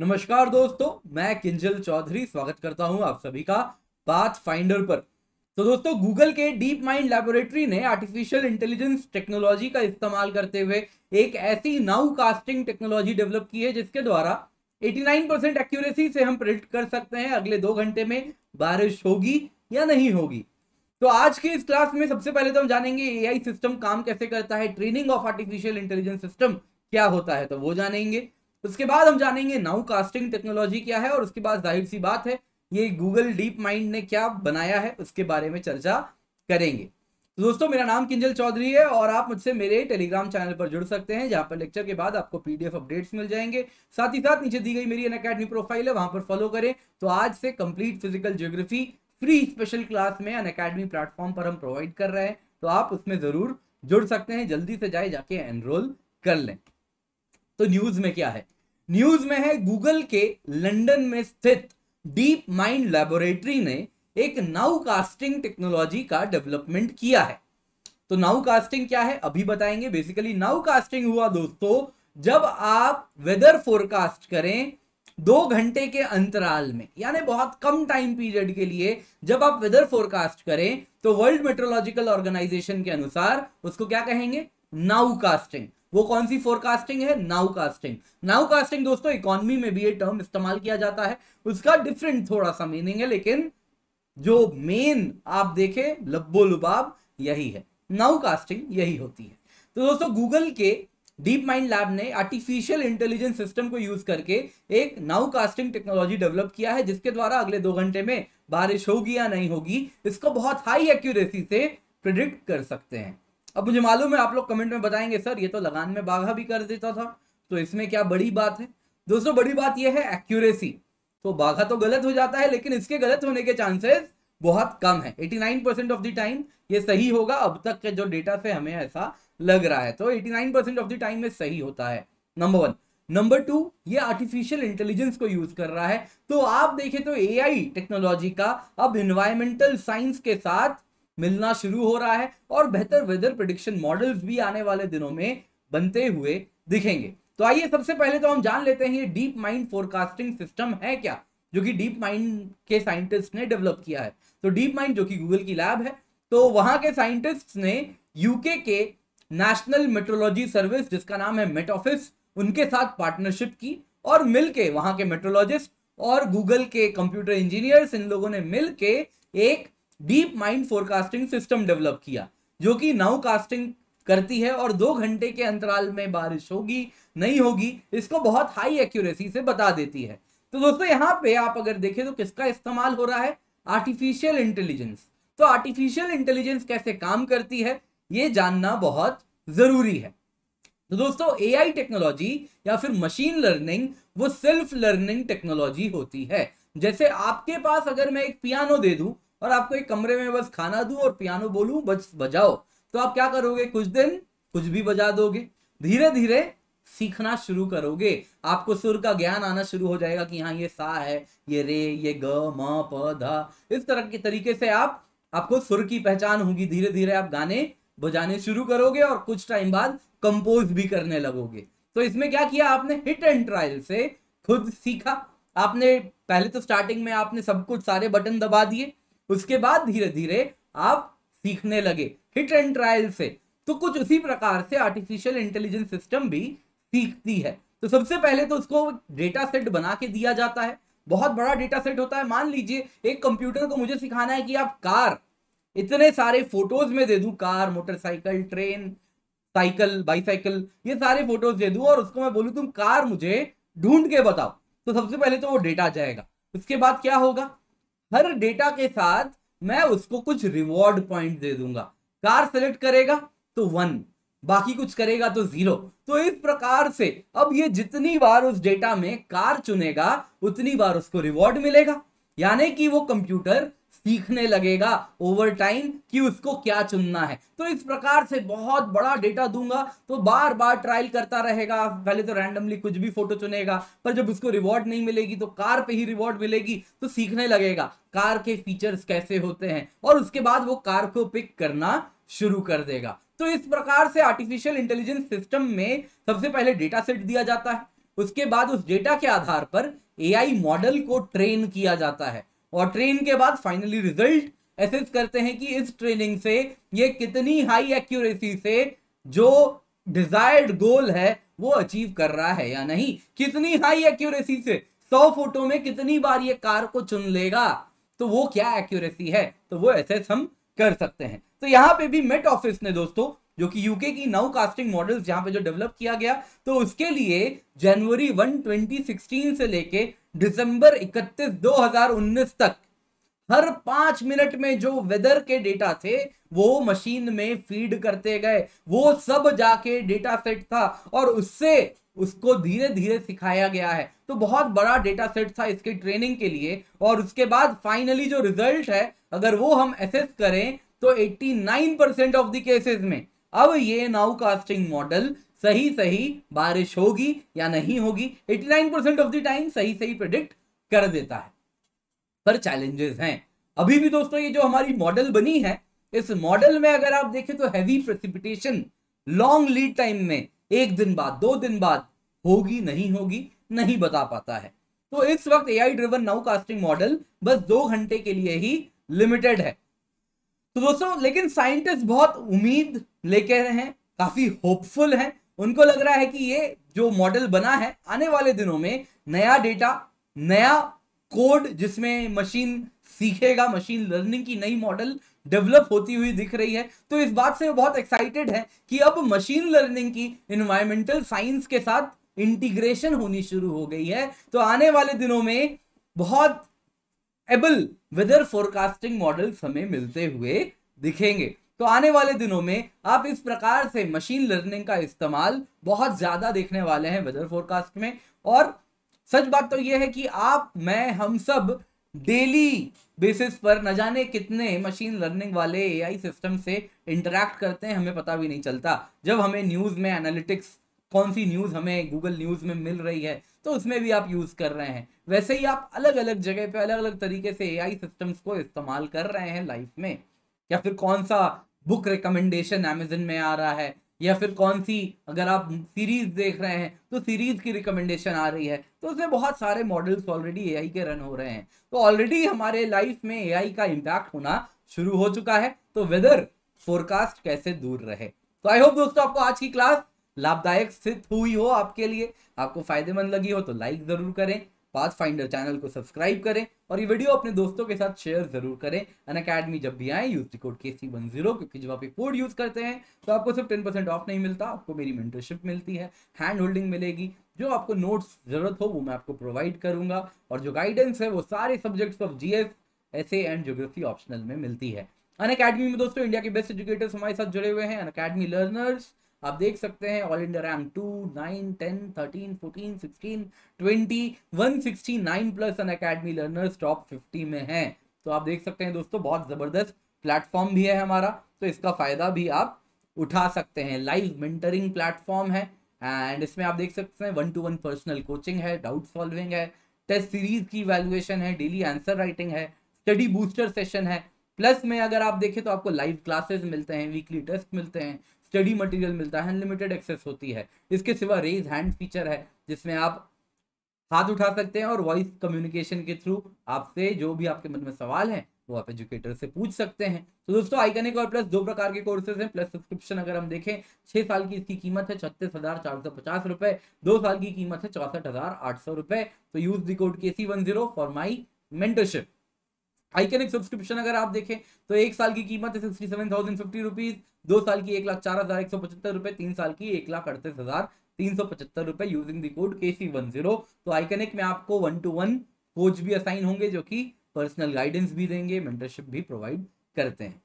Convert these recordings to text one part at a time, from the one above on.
नमस्कार दोस्तों मैं किंजल चौधरी स्वागत करता हूं आप सभी का बात फाइंडर पर तो दोस्तों गूगल के डीप माइंड लैबोरेटरी ने आर्टिफिशियल इंटेलिजेंस टेक्नोलॉजी का इस्तेमाल करते हुए एक ऐसी नाउ कास्टिंग टेक्नोलॉजी डेवलप की है जिसके द्वारा 89 परसेंट एक्यूरेसी से हम प्रिडिक्ट कर सकते हैं अगले दो घंटे में बारिश होगी या नहीं होगी तो आज की इस क्लास में सबसे पहले तो हम जानेंगे ए सिस्टम काम कैसे करता है training of artificial intelligence system क्या होता है तो वो जानेंगे उसके बाद हम जानेंगे नाउ कास्टिंग टेक्नोलॉजी क्या है और उसके बाद जाहिर सी बात है ये गूगल डीप माइंड ने क्या बनाया है उसके बारे में चर्चा करेंगे तो दोस्तों मेरा नाम किंजल चौधरी है और आप मुझसे मेरे टेलीग्राम चैनल पर जुड़ सकते हैं जहां पर लेक्चर के बाद आपको पीडीएफ अपडेट्स मिल जाएंगे साथ ही साथ नीचे दी गई मेरी अन अकेडमी प्रोफाइल है वहां पर फॉलो करें तो आज से complete physical geography free special class में अन अकेडमी प्लेटफॉर्म पर हम प्रोवाइड कर रहे हैं तो आप उसमें ज़रूर जुड़ सकते हैं जल्दी से जाए जाके एनरोल कर लें तो न्यूज में क्या है न्यूज में है गूगल के लंदन में स्थित डीप माइंड लैबोरेटरी ने एक नाउ कास्टिंग टेक्नोलॉजी का डेवलपमेंट किया है तो नाउ कास्टिंग क्या है अभी बताएंगे बेसिकली नाउ कास्टिंग हुआ दोस्तों जब आप वेदर फोरकास्ट करें दो घंटे के अंतराल में यानी बहुत कम टाइम पीरियड के लिए जब आप वेदर फोरकास्ट करें तो वर्ल्ड मेट्रोलॉजिकल ऑर्गेनाइजेशन के अनुसार उसको क्या कहेंगे नाउ कास्टिंग वो कौन सी फोरकास्टिंग है नाउ कास्टिंग नाउ कास्टिंग दोस्तों इकोनॉमी में भी ये टर्म इस्तेमाल किया जाता है उसका डिफरेंट थोड़ा सा मीनिंग है लेकिन जो मेन आप देखें लब्बो लुबाब यही है नाउ कास्टिंग यही होती है तो दोस्तों गूगल के डीप माइंड लैब ने आर्टिफिशियल इंटेलिजेंस सिस्टम को यूज करके एक नाउ कास्टिंग टेक्नोलॉजी डेवलप किया है जिसके द्वारा अगले दो घंटे में बारिश होगी या नहीं होगी इसको बहुत हाई एक्यूरेसी से प्रिडिक्ट कर सकते हैं अब मुझे मालूम है आप लोग कमेंट में बताएंगे सर ये तो लगान में बाघा भी कर देता था तो इसमें क्या बड़ी बात है दोस्तों बड़ी बात यह है एक्यूरेसी तो बाघा तो गलत हो जाता है लेकिन इसके गलत होने के चांसेस बहुत कम है 89% ऑफ द टाइम ये सही होगा अब तक के जो डेटा से हमें ऐसा लग रहा है तो 89% ऑफ द टाइम में सही होता है नंबर वन नंबर टू ये आर्टिफिशियल इंटेलिजेंस को यूज कर रहा है तो आप देखें तो एआई टेक्नोलॉजी का अब इन्वायरमेंटल साइंस के साथ मिलना शुरू हो रहा है और बेहतर वेदर प्रिडिक्शन मॉडल्स भी आने वाले दिनों में बनते हुए दिखेंगे तो आइए सबसे पहले तो हम जान लेते हैं ये डीप माइंड फोरकास्टिंग सिस्टम है क्या जो कि डीप माइंड के साइंटिस्ट ने डेवलप किया है तो डीप माइंड जो कि गूगल की लैब है तो वहां के साइंटिस्ट ने यूके के नेशनल मेट्रोलॉजी सर्विस जिसका नाम है मेट ऑफिस उनके साथ पार्टनरशिप की और मिल के वहां के मेट्रोलॉजिस्ट और गूगल के कंप्यूटर इंजीनियर्स इन लोगों ने मिल के एक DeepMind forecasting system develop किया जो कि नाउ कास्टिंग करती है और दो घंटे के अंतराल में बारिश होगी नहीं होगी इसको बहुत हाई एक्यूरेसी से बता देती है तो दोस्तों यहाँ पे आप अगर देखें तो किसका इस्तेमाल हो रहा है आर्टिफिशियल इंटेलिजेंस तो आर्टिफिशियल इंटेलिजेंस कैसे काम करती है ये जानना बहुत ज़रूरी है तो दोस्तों एआई टेक्नोलॉजी या फिर मशीन लर्निंग वो सेल्फ लर्निंग टेक्नोलॉजी होती है जैसे आपके पास अगर मैं एक पियानो दे दूं और आपको एक कमरे में बस खाना दू और पियानो बोलू बस बजाओ तो आप क्या करोगे कुछ दिन कुछ भी बजा दोगे धीरे धीरे सीखना शुरू करोगे आपको सुर का ज्ञान आना शुरू हो जाएगा कि हाँ ये सा है ये रे ये ग म प ध इस तरह के तरीके से आप आपको सुर की पहचान होगी धीरे धीरे आप गाने बजाने शुरू करोगे और कुछ टाइम बाद कंपोज भी करने लगोगे तो इसमें क्या किया आपने हिट एंड ट्रायल से खुद सीखा आपने पहले तो स्टार्टिंग में आपने सब कुछ सारे बटन दबा दिए उसके बाद धीरे धीरे आप सीखने लगे हिट एंड ट्रायल से तो कुछ उसी प्रकार से आर्टिफिशियल इंटेलिजेंस सिस्टम भी सीखती है तो सबसे पहले तो उसको डेटा सेट बना के दिया जाता है बहुत बड़ा डेटा सेट होता है मान लीजिए एक कंप्यूटर को मुझे सिखाना है कि आप कार इतने सारे फोटोज में दे दू car motorcycle train cycle bicycle ये सारे फोटोज दे दू और उसको मैं बोलू तुम कार मुझे ढूंढ के बताओ तो सबसे पहले तो वो डेटा जाएगा उसके बाद क्या होगा हर डेटा के साथ मैं उसको कुछ रिवॉर्ड पॉइंट दे दूंगा कार सेलेक्ट करेगा तो वन बाकी कुछ करेगा तो जीरो तो इस प्रकार से अब ये जितनी बार उस डेटा में कार चुनेगा उतनी बार उसको रिवॉर्ड मिलेगा यानी कि वो कंप्यूटर सीखने लगेगा ओवर टाइम कि उसको क्या चुनना है तो इस प्रकार से बहुत बड़ा डेटा दूंगा तो बार बार ट्रायल करता रहेगा पहले तो रैंडमली कुछ भी फोटो चुनेगा पर जब उसको रिवॉर्ड नहीं मिलेगी तो कार पे ही रिवॉर्ड मिलेगी तो सीखने लगेगा कार के फीचर्स कैसे होते हैं और उसके बाद वो कार को पिक करना शुरू कर देगा तो इस प्रकार से आर्टिफिशियल इंटेलिजेंस सिस्टम में सबसे पहले डेटा सेट दिया जाता है उसके बाद उस डेटा के आधार पर ए मॉडल को ट्रेन किया जाता है और ट्रेन के बाद फाइनली रिजल्ट एसेस करते हैं कि इस ट्रेनिंग से ये कितनी हाई एक्यूरेसी से जो डिजायर्ड गोल है वो अचीव कर रहा है या नहीं कितनी हाई एक्यूरेसी से सौ फोटो में कितनी बार ये कार को चुन लेगा तो वो क्या एक्यूरेसी है तो वो एसेस हम कर सकते हैं तो यहाँ पे भी मेट ऑफिस ने दोस्तों जो कि यूके की नाउ कास्टिंग मॉडल्स यहाँ पे जो डेवलप किया गया तो उसके लिए जनवरी ट्वेंटी सिक्सटीन से लेके दिसंबर 31 2019 तक हर पांच मिनट में जो वेदर के डेटा थे वो मशीन में फीड करते गए वो सब जाके डेटा सेट था और उससे उसको धीरे धीरे सिखाया गया है तो बहुत बड़ा डेटा सेट था इसके ट्रेनिंग के लिए और उसके बाद फाइनली जो रिजल्ट है अगर वो हम एसेस करें तो 89 परसेंट ऑफ द केसेस में अब ये नाउ कास्टिंग मॉडल सही सही बारिश होगी या नहीं होगी 89 परसेंट ऑफ द टाइम सही सही प्रिडिक्ट कर देता है पर चैलेंजेस हैं अभी भी दोस्तों ये जो हमारी मॉडल बनी है इस मॉडल में अगर आप देखें तो heavy precipitation long lead time में एक दिन बाद दो दिन बाद होगी नहीं होगी नहीं बता पाता है तो इस वक्त A I driven nowcasting model बस दो घंटे के लिए ही लिमिटेड है तो दोस्तों लेकिन साइंटिस्ट बहुत उम्मीद लेके रहे हैं काफी होपफुल हैं उनको लग रहा है कि ये जो मॉडल बना है आने वाले दिनों में नया डेटा नया कोड जिसमें मशीन सीखेगा मशीन लर्निंग की नई मॉडल डेवलप होती हुई दिख रही है तो इस बात से वो बहुत एक्साइटेड है कि अब मशीन लर्निंग की इन्वायरमेंटल साइंस के साथ इंटीग्रेशन होनी शुरू हो गई है तो आने वाले दिनों में बहुत एबल वेदर फोरकास्टिंग मॉडल्स हमें मिलते हुए दिखेंगे तो आने वाले दिनों में आप इस प्रकार से मशीन लर्निंग का इस्तेमाल बहुत ज़्यादा देखने वाले हैं वेदर फोरकास्ट में और सच बात तो यह है कि आप मैं हम सब डेली बेसिस पर न जाने कितने मशीन लर्निंग वाले एआई सिस्टम से इंटरेक्ट करते हैं हमें पता भी नहीं चलता जब हमें न्यूज़ में एनालिटिक्स कौन सी न्यूज़ हमें गूगल न्यूज़ में मिल रही है तो उसमें भी आप यूज़ कर रहे हैं वैसे ही आप अलग अलग जगह पे अलग अलग तरीके से एआई सिस्टम्स को इस्तेमाल कर रहे हैं लाइफ में या फिर कौन सा बुक रिकमेंडेशन अमेजन में आ रहा है या फिर कौन सी अगर आप सीरीज देख रहे हैं तो सीरीज की रिकमेंडेशन आ रही है तो उसमें बहुत सारे मॉडल्स ऑलरेडी एआई के रन हो रहे हैं तो ऑलरेडी हमारे लाइफ में एआई का इम्पैक्ट होना शुरू हो चुका है तो वेदर फोरकास्ट कैसे दूर रहे तो आई होप दोस्तों आपको आज की क्लास लाभदायक सिद्ध हुई हो आपके लिए आपको फायदेमंद लगी हो तो लाइक जरूर करें पाथ फाइंडर चैनल को सब्सक्राइब करें और ये वीडियो अपने दोस्तों के साथ शेयर जरूर करें अन अकेडमी जब भी आए use code K C one zero क्योंकि जब आप ये कोड यूज करते हैं तो आपको सिर्फ टेन परसेंट ऑफ नहीं मिलता आपको मेरी मेंटरशिप मिलती है हैंड होल्डिंग मिलेगी जो आपको नोट्स जरूरत हो वो मैं आपको प्रोवाइड करूंगा और जो गाइडेंस है वो सारे subjects of G S and geography optional में मिलती है अन अकेडमी में दोस्तों इंडिया के बेस्ट एजुकेटर्स हमारे साथ जुड़े हुए हैं अन अकेडमी लर्नर्स आप देख सकते हैं all India rank two nine ten thirteen fourteen sixteen twenty one sixty nine plus Unacademy learners top fifty में हैं तो आप देख सकते हैं दोस्तों बहुत ज़बरदस्त प्लेटफॉर्म भी है हमारा तो इसका फ़ायदा भी आप उठा सकते हैं लाइव मेंटरिंग प्लेटफॉर्म है एंड इसमें आप देख सकते हैं one to one personal coaching है डाउट सॉल्विंग है टेस्ट सीरीज की वैल्यूएशन है डेली आंसर राइटिंग है स्टडी बूस्टर सेशन है प्लस में अगर आप देखें तो आपको लाइव क्लासेस मिलते हैं वीकली टेस्ट मिलते हैं स्टडी मटेरियल मिलता है अनलिमिटेड एक्सेस होती है इसके सिवा रेज हैंड फीचर है जिसमें आप हाथ उठा सकते हैं और वॉइस कम्युनिकेशन के थ्रू आपसे जो भी आपके मन में सवाल है वो आप एजुकेटर से पूछ सकते हैं तो दोस्तों आइकनिक और प्लस दो प्रकार के कोर्सेज हैं प्लस सब्सक्रिप्शन अगर हम देखें छह साल की इसकी कीमत है छत्तीस हजार चार सौ पचास रुपए दो साल की कीमत है चौसठ हजार आठ सौ रुपए तो use the code K C one zero for my mentorship iconic subscription अगर आप देखें तो एक साल की कीमत है sixty seven thousand fifty rupees दो साल की एक लाख चार हजार एक सौ पचहत्तर रुपए तीन साल की एक लाख अड़तीस हजार तीन सौ पचहत्तर रुपए using the code K C one zero तो आइकनिक में आपको वन टू वन कोच भी असाइन होंगे जो कि पर्सनल गाइडेंस भी देंगे मेंटरशिप भी प्रोवाइड करते हैं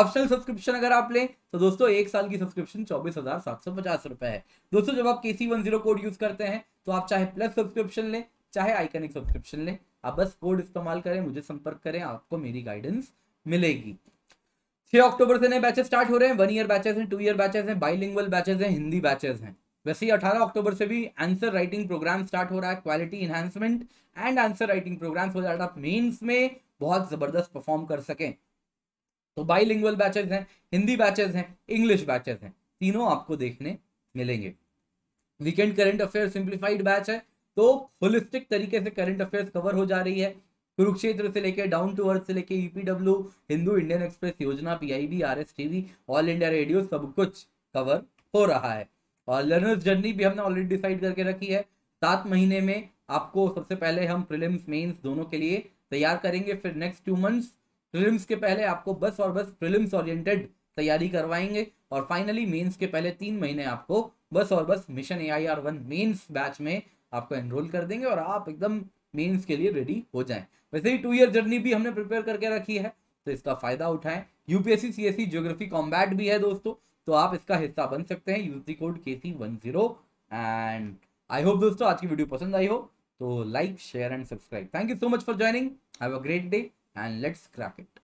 ऑप्शनल सब्सक्रिप्शन अगर आप लें तो दोस्तों एक साल की सब्सक्रिप्शन चौबीस हजार सात सौ पचास रुपए है दोस्तों जब आप K C one zero code use करते हैं तो आप चाहे प्लस सब्सक्रिप्शन लें चाहे आइकनिक सब्सक्रिप्शन लें आप बस कोड इस्तेमाल करें मुझे संपर्क करें आपको मेरी गाइडेंस मिलेगी छह अक्टूबर से नए बैचेस स्टार्ट हो रहे हैं वन ईयर बैचेस हैं टू ईयर बैचेस हैं बाइलिंगुअल बैचेस हैं हिंदी बैचेस हैं वैसे ही अठारह अक्टूबर से भी आंसर राइटिंग प्रोग्राम स्टार्ट हो रहा है quality enhancement and answer writing program हो जाए आप मेन्स में बहुत जबरदस्त परफॉर्म कर सकें तो बाइलिंगुअल बैचेस हैं हिंदी बैचेस हैं इंग्लिश बैचेस हैं तीनों आपको देखने मिलेंगे weekend current affair simplified batch है तो होलिस्टिक तरीके से करंट अफेयर्स कवर हो जा रही है कुरुक्षेत्र से लेके डाउन टू अर्थ से लेकर EPW Hindu Indian Express Yojana PIB TV All India Radio सब कुछ कवर हो रहा है और लर्नर्स जर्नी भी हमने ऑलरेडी डिसाइड करके रखी है सात महीने में आपको सबसे पहले हम प्रिलिम्स मेन्स दोनों के लिए तैयार करेंगे फिर नेक्स्ट टू मंथ्स प्रिलिम्स के पहले आपको बस और बस प्रिलिम्स ऑरियंटेड तैयारी करवाएंगे और फाइनली मेन्स के पहले तीन महीने आपको बस और बस mission A I R one mains batch में आपको एनरोल कर देंगे और आप एकदम मेन्स के लिए रेडी हो जाएं वैसे ही टू ईयर जर्नी भी हमने प्रिपेयर करके रखी है तो इसका फ़ायदा उठाएं UPSC C S C geography combat भी है दोस्तों तो आप इसका हिस्सा बन सकते हैं use code K C one zero and I hope दोस्तों आज की वीडियो पसंद आई हो तो like share and subscribe thank you so much for joining have a great day and let's crack it